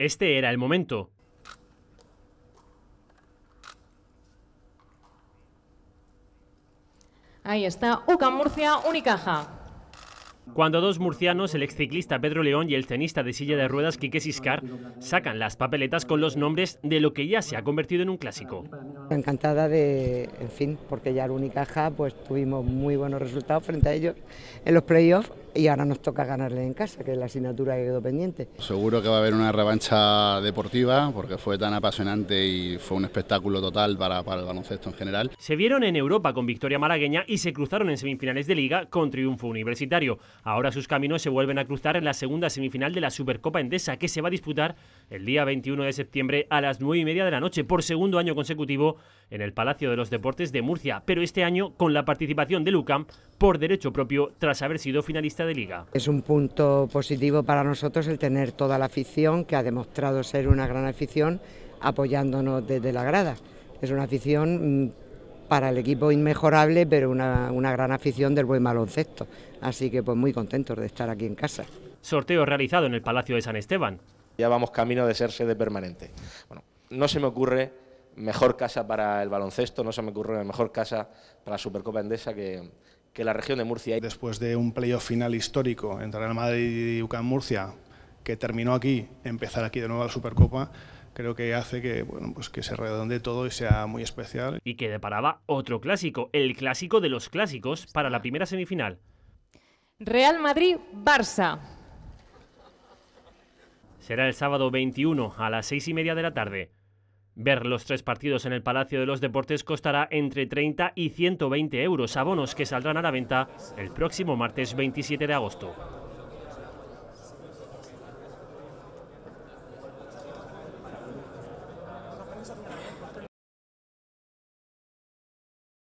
Este era el momento. Ahí está, Uca Murcia, Unicaja. Cuando dos murcianos, el exciclista Pedro León y el cenista de silla de ruedas Quique Siscar, sacan las papeletas con los nombres de lo que ya se ha convertido en un clásico. Encantada de, en fin, porque ya en Unicaja pues tuvimos muy buenos resultados frente a ellos en los playoffs y ahora nos toca ganarle en casa, que es la asignatura que quedó pendiente. Seguro que va a haber una revancha deportiva porque fue tan apasionante y fue un espectáculo total para, para el baloncesto en general. Se vieron en Europa con victoria malagueña y se cruzaron en semifinales de liga con triunfo universitario. Ahora sus caminos se vuelven a cruzar en la segunda semifinal de la Supercopa Endesa que se va a disputar el día 21 de septiembre a las 9 y media de la noche por segundo año consecutivo en el Palacio de los Deportes de Murcia, pero este año con la participación de Lucam por derecho propio tras haber sido finalista de liga. Es un punto positivo para nosotros el tener toda la afición que ha demostrado ser una gran afición apoyándonos desde la grada. Es una afición mm, para el equipo inmejorable, pero una, gran afición del buen baloncesto. Así que pues muy contentos de estar aquí en casa. Sorteo realizado en el Palacio de San Esteban. Ya vamos camino de ser sede permanente. Bueno, no se me ocurre mejor casa para el baloncesto, no se me ocurrió una mejor casa para la Supercopa Endesa que, la región de Murcia. Después de un playoff final histórico entre Real Madrid y UCAM Murcia, que terminó aquí, empezar aquí de nuevo la Supercopa, creo que hace que, bueno, pues que se redonde todo y sea muy especial. Y que deparaba otro clásico, el clásico de los clásicos para la primera semifinal. Real Madrid-Barça. Será el sábado 21 a las seis y media de la tarde. Ver los tres partidos en el Palacio de los Deportes costará entre 30 y 120 euros, abonos que saldrán a la venta el próximo martes 27 de agosto.